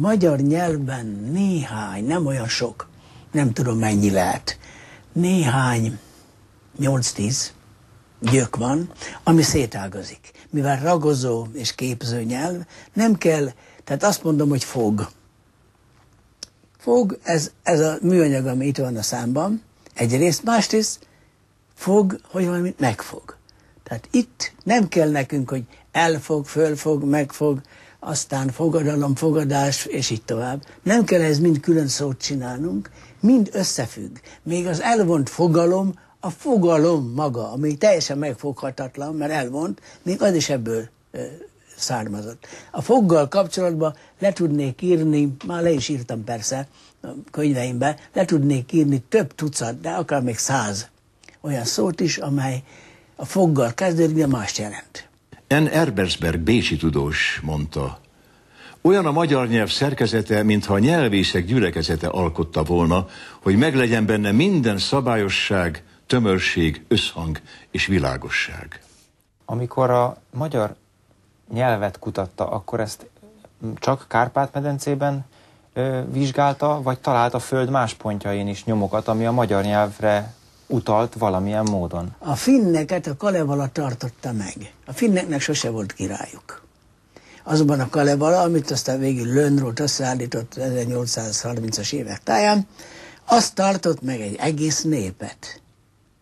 magyar nyelvben néhány, nem olyan sok, nem tudom mennyi lehet, néhány 8-10 gyök van, ami szétágazik. Mivel ragozó és képző nyelv, nem kell, tehát azt mondom, hogy fog. Fog, ez, ez a műanyag, ami itt van a számban, egyrészt, másrészt fog, hogy valamit megfog. Tehát itt nem kell nekünk, hogy elfog, fölfog, megfog, aztán fogadalom, fogadás, és így tovább. Nem kell ez mind külön szót csinálnunk, mind összefügg. Még az elvont fogalom, a fogalom maga, ami teljesen megfoghatatlan, mert elvont, még az is ebből ö, származott. A foggal kapcsolatban le tudnék írni, már le is írtam persze a könyveimbe, le tudnék írni több tucat, de akár még száz olyan szót is, amely a foggal kezdődik, de más jelent. En Erbersberg bécsi tudós mondta, olyan a magyar nyelv szerkezete, mintha a nyelvészek gyülekezete alkotta volna, hogy meglegyen benne minden szabályosság, tömörség, összhang és világosság. Amikor a magyar nyelvet kutatta, akkor ezt csak Kárpát-medencében vizsgálta, vagy talált a föld más pontjain is nyomokat, ami a magyar nyelvre utalt valamilyen módon. A finneket a Kalevala tartotta meg. A finneknek sose volt királyuk. Azonban a Kalevala, amit aztán végül Lönnrót összeállított 1830-as évek táján, azt tartott meg egy egész népet.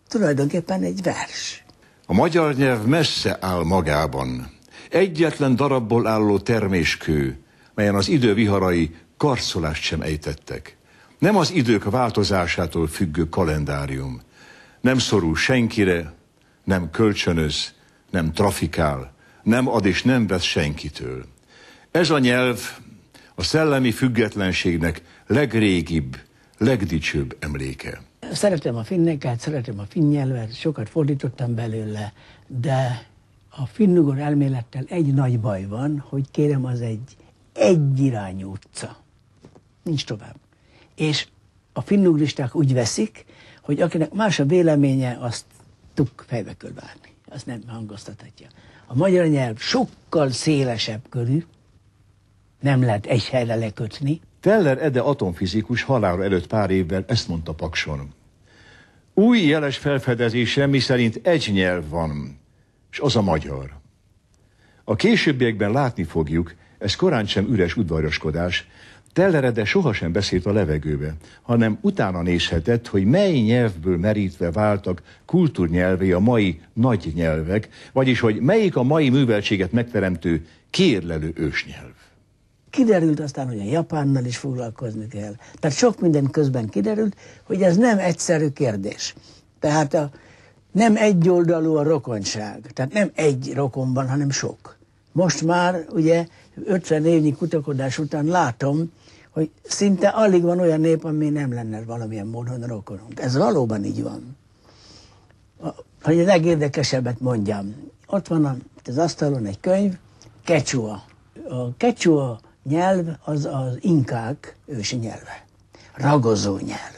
Tulajdonképpen egy vers. A magyar nyelv messze áll magában. Egyetlen darabból álló terméskő, melyen az idő viharai karszolást sem ejtettek. Nem az idők változásától függő kalendárium, nem szorul senkire, nem kölcsönöz, nem trafikál, nem ad és nem vesz senkitől. Ez a nyelv a szellemi függetlenségnek legrégibb, legdicsőbb emléke. Szeretem a finneket, szeretem a finn nyelvet, sokat fordítottam belőle, de a finnugor elmélettel egy nagy baj van, hogy kérem, az egy egyirányú utca. Nincs tovább. És a finnugristák úgy veszik, hogy akinek más a véleménye, azt tuk fejbe kell várni. Azt nem hangoztathatja. A magyar nyelv sokkal szélesebb körű, nem lehet egy helyre lekötni. Teller Ede atomfizikus halára előtt pár évvel ezt mondta Pakson. Új jeles felfedezése, mi szerint egy nyelv van, és az a magyar. A későbbiekben látni fogjuk, ez korán sem üres udvaroskodás, Tellerede sohasem beszélt a levegőbe, hanem utána nézhetett, hogy mely nyelvből merítve váltak kultúrnyelvé a mai nagy nyelvek, vagyis hogy melyik a mai műveltséget megteremtő kérlelő ősnyelv. Kiderült aztán, hogy a Japánnal is foglalkozni kell. Tehát sok minden közben kiderült, hogy ez nem egyszerű kérdés. Tehát a, nem egy oldalú a rokonság. Tehát nem egy rokonban, hanem sok. Most már ugye 50 évnyi kutakodás után látom, hogy szinte alig van olyan nép, ami nem lenne valamilyen módon rokonunk. Ez valóban így van. Hogy a legérdekesebbet mondjam, ott van az asztalon egy könyv, Kecsua. A Kecsua nyelv az az inkák ősi nyelve. Ragozó nyelv.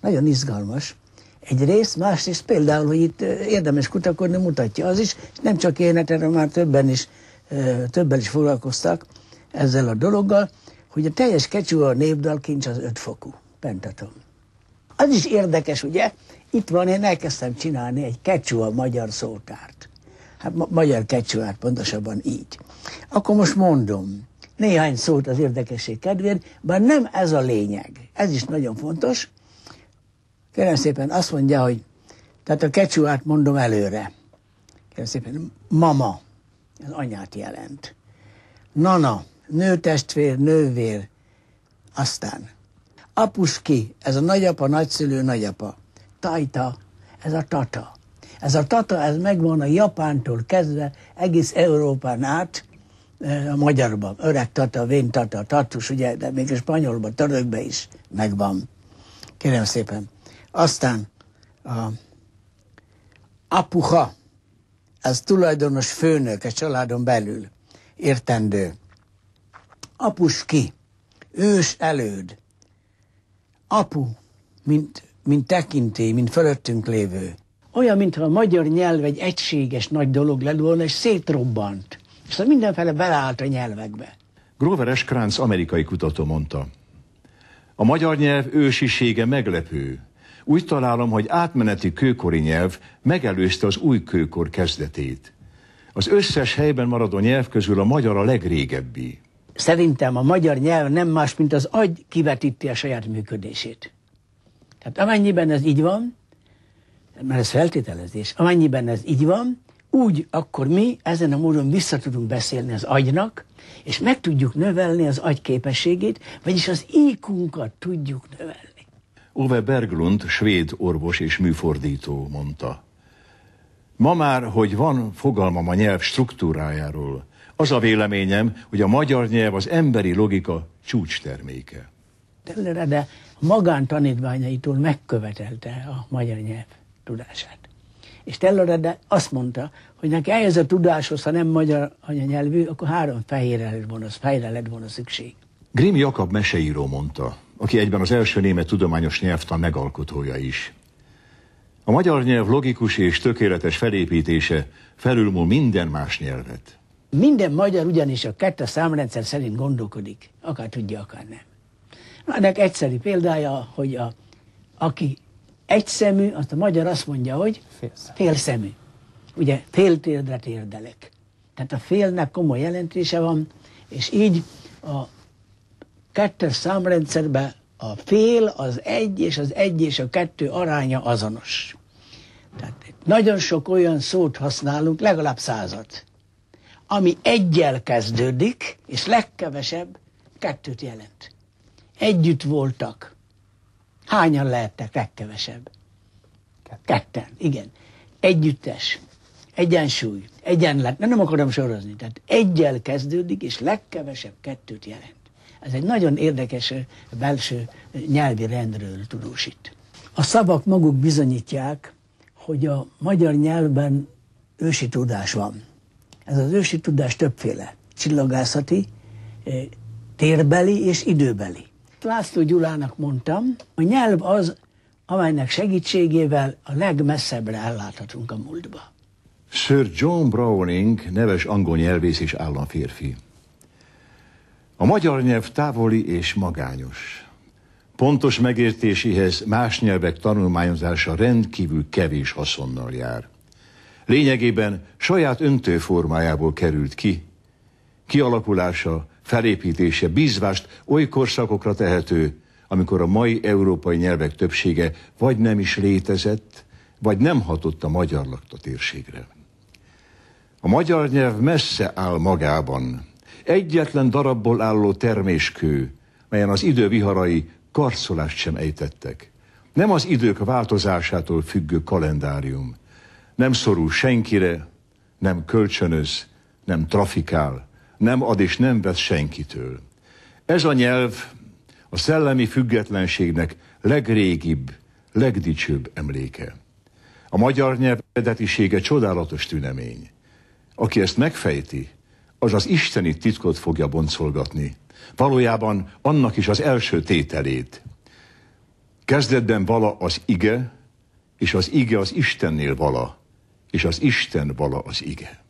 Nagyon izgalmas egy rész, másrészt például, hogy itt érdemes kutakodni, mutatja az is, és nem csak én, hát erre már többen is, többen is foglalkoztak ezzel a dologgal, hogy a teljes kecsúa népdal kincs az ötfokú pentaton. Az is érdekes, ugye? Itt van, én elkezdtem csinálni egy kecsúa magyar szótárt. Hát ma- magyar kecsúát pontosabban így. Akkor most mondom néhány szót az érdekesség kedvéért, bár nem ez a lényeg. Ez is nagyon fontos, Kérem szépen, azt mondja, hogy tehát a kecsúát mondom előre. Kérem szépen, mama, az anyát jelent. Nana, nőtestvér, nővér, aztán. Apuski, ez a nagyapa, nagyszülő, nagyapa. Tajta, ez a tata. Ez a tata, ez megvan a Japántól kezdve, egész Európán át, a magyarban, öreg tata, vén tata, tatus, ugye, de még a spanyolban, törökben is megvan. Kérem szépen. Aztán a apuha, ez tulajdonos főnök a családon belül, értendő. Apuski, ős előd, apu, mint, mint tekintély, mint fölöttünk lévő. Olyan, mintha a magyar nyelv egy egységes nagy dolog lett volna, és szétrobbant. Szóval mindenféle beleállt a nyelvekbe. Grover Eskránc amerikai kutató mondta, a magyar nyelv ősisége meglepő, úgy találom, hogy átmeneti kőkori nyelv megelőzte az új kőkor kezdetét. Az összes helyben maradó nyelv közül a magyar a legrégebbi. Szerintem a magyar nyelv nem más, mint az agy kivetíti a saját működését. Tehát amennyiben ez így van, mert ez feltételezés, amennyiben ez így van, úgy akkor mi ezen a módon vissza tudunk beszélni az agynak, és meg tudjuk növelni az agy képességét, vagyis az ikunkat tudjuk növelni. Ove Berglund, svéd orvos és műfordító mondta. Ma már, hogy van fogalmam a nyelv struktúrájáról, az a véleményem, hogy a magyar nyelv az emberi logika csúcsterméke. De, de magántanítványaitól megkövetelte a magyar nyelv tudását. És Tellorede azt mondta, hogy neki ehhez a tudáshoz, ha nem magyar anyanyelvű, akkor három fehérre lett volna, fejre lett volna szükség. Grimm Jakab meseíró mondta, aki egyben az első német tudományos nyelvtan megalkotója is. A magyar nyelv logikus és tökéletes felépítése felülmúl minden más nyelvet. Minden magyar ugyanis a kettes számrendszer szerint gondolkodik, akár tudja, akár nem. Ennek egyszerű példája, hogy a, aki egyszemű, azt a magyar azt mondja, hogy félszemű. félszemű. Ugye féltérdre térdelek. Tehát a félnek komoly jelentése van, és így a kettes számrendszerben a fél, az egy és az egy és a kettő aránya azonos. Tehát nagyon sok olyan szót használunk, legalább százat, ami egyel kezdődik, és legkevesebb kettőt jelent. Együtt voltak. Hányan lehettek legkevesebb? Ketten, igen. Együttes, egyensúly, egyenlet, nem akarom sorozni, tehát egyel kezdődik, és legkevesebb kettőt jelent. Ez egy nagyon érdekes belső nyelvi rendről tudósít. A szavak maguk bizonyítják, hogy a magyar nyelvben ősi tudás van. Ez az ősi tudás többféle. Csillagászati, térbeli és időbeli. László Gyulának mondtam, a nyelv az, amelynek segítségével a legmesszebbre elláthatunk a múltba. Sir John Browning, neves angol nyelvész és államférfi. A magyar nyelv távoli és magányos. Pontos megértéséhez más nyelvek tanulmányozása rendkívül kevés haszonnal jár. Lényegében saját öntő formájából került ki. Kialakulása, felépítése, bízvást oly korszakokra tehető, amikor a mai európai nyelvek többsége vagy nem is létezett, vagy nem hatott a magyar lakta térségre. A magyar nyelv messze áll magában, egyetlen darabból álló terméskő, melyen az idő viharai karszolást sem ejtettek. Nem az idők változásától függő kalendárium. Nem szorul senkire, nem kölcsönöz, nem trafikál, nem ad és nem vesz senkitől. Ez a nyelv a szellemi függetlenségnek legrégibb, legdicsőbb emléke. A magyar nyelv eredetisége csodálatos tünemény. Aki ezt megfejti, az az isteni titkot fogja boncolgatni. Valójában annak is az első tételét. Kezdetben vala az ige, és az ige az Istennél vala, és az Isten vala az ige.